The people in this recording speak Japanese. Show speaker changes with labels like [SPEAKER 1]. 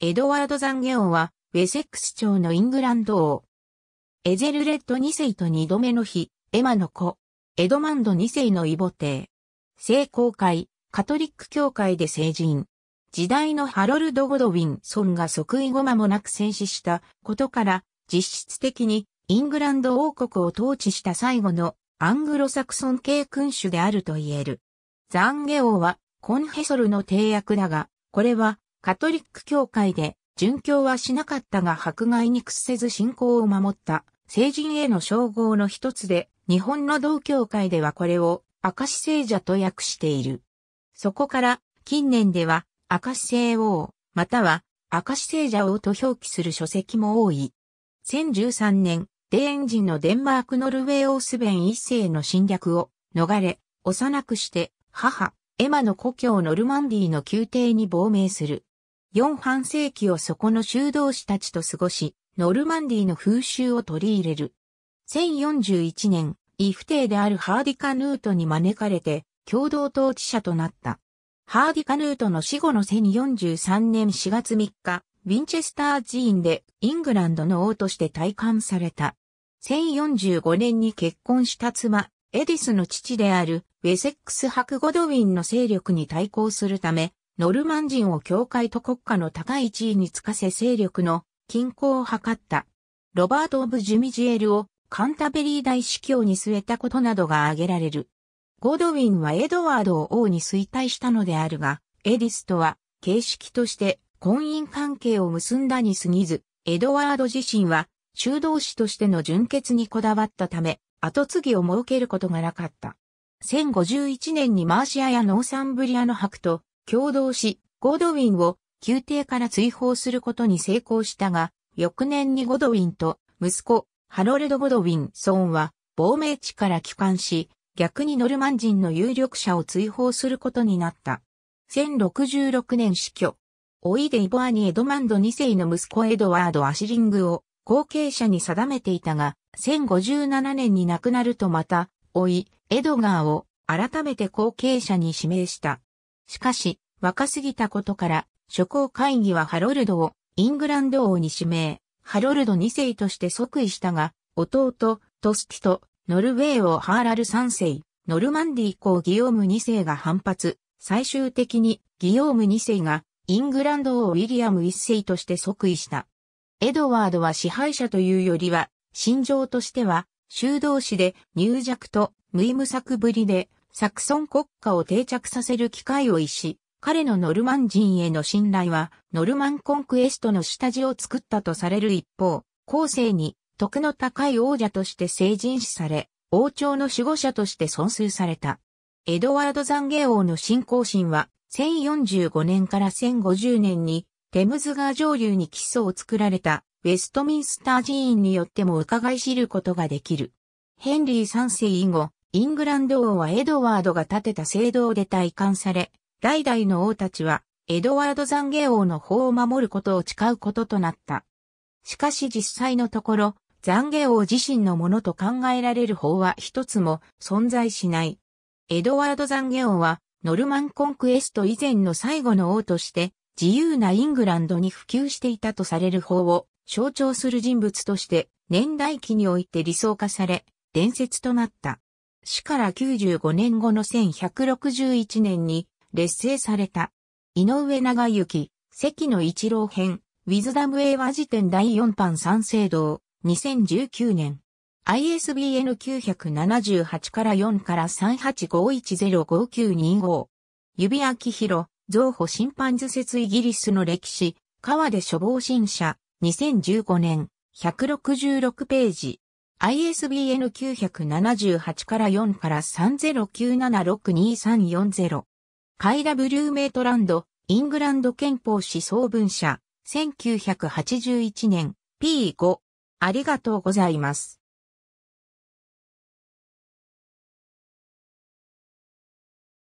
[SPEAKER 1] エドワード・ザンゲオは、ウェセックス朝のイングランド王。エゼルレッド2世と2度目の日、エマの子、エドマンド2世の異母帝。聖公会、カトリック教会で成人。時代のハロルド・ゴドウィン・ソンが即位後間もなく戦死したことから、実質的にイングランド王国を統治した最後のアングロサクソン系君主であると言える。ザンゲオはコンヘソルの帝約だが、これはカトリック教会で、殉教はしなかったが迫害に屈せず信仰を守った、聖人への称号の一つで、日本の同教会ではこれを、明石聖者と訳している。そこから、近年では、明石聖王、または、明石聖者王と表記する書籍も多い。1013年、デーン人のデンマーク・ノルウェー王スベン一世の侵略を逃れ、幼くして母、エマの故郷ノルマンディーの宮廷に亡命する。4半世紀をそこの修道士たちと過ごし、ノルマンディの風習を取り入れる。1041年、イフ帝であるハーディカヌートに招かれて、共同統治者となった。ハーディカヌートの死後の1043年4月3日、ウィンチェスター寺院でイングランドの王として退官された。1045年に結婚した妻、エディスの父であるウェセックス博ゴドウィンの勢力に対抗するため、ノルマン人を教会と国家の高い地位につかせ勢力の均衡を図った。ロバート・オブ・ジュミジエルをカンタベリー大司教に据えたことなどが挙げられる。ゴドウィンはエドワードを王に衰退したのであるが、エディスとは形式として婚姻関係を結んだに過ぎず、エドワード自身は修道士としての純潔にこだわったため、後継ぎを設けることがなかった。1051年にマーシアやノーサンブリアの白と共同し、ゴードウィンを宮廷から追放することに成功したが、翌年にゴドウィンと息子、ハロルド・ゴドウィン・ソーンは亡命地から帰還し、逆にノルマン人の有力者を追放することになった。1066年死去。おいでイボアニ・エドマンド2世の息子エドワード・アシリングを後継者に定めていたが、1057年に亡くなるとまた、おい、エドガーを改めて後継者に指名した。しかし、若すぎたことから、諸侯会議はハロルドをイングランド王に指名、ハロルド2世として即位したが、弟、トスティと、ノルウェーをハーラル3世、ノルマンディ公ギオーム2世が反発、最終的にギオーム2世がイングランド王ウィリアム1世として即位した。エドワードは支配者というよりは、心情としては、修道士で入弱と無意無策ぶりでサクソン国家を定着させる機会を意し、彼のノルマン人への信頼は、ノルマンコンクエストの下地を作ったとされる一方、後世に、徳の高い王者として成人視され、王朝の守護者として尊崇された。エドワードザンゲ王の信仰心は、1045年から1050年に、テムズ川上流に基礎を作られた、ウェストミンスター寺院によっても伺い知ることができる。ヘンリー三世以後、イングランド王はエドワードが建てた聖堂で退官され、代々の王たちは、エドワードンゲ王の法を守ることを誓うこととなった。しかし実際のところ、ンゲ王自身のものと考えられる法は一つも存在しない。エドワードンゲ王は、ノルマンコンクエスト以前の最後の王として、自由なイングランドに普及していたとされる法を象徴する人物として、年代記において理想化され、伝説となった。死から95年後の1161年に劣勢された。井上長幸、関野一郎編、ウィズダム英和辞典第4版三聖堂、2019年。ISBN 978から4から3 8 5 1 0 5 9 2 5指明広、造歩審判図説イギリスの歴史、川で処方審査、2015年、166ページ。ISBN 978から4から3 0 9 7 6 2 3 4 0カイラ・ブルーメイトランド、イングランド憲法思想文社、1981年、P5。ありがとうございます。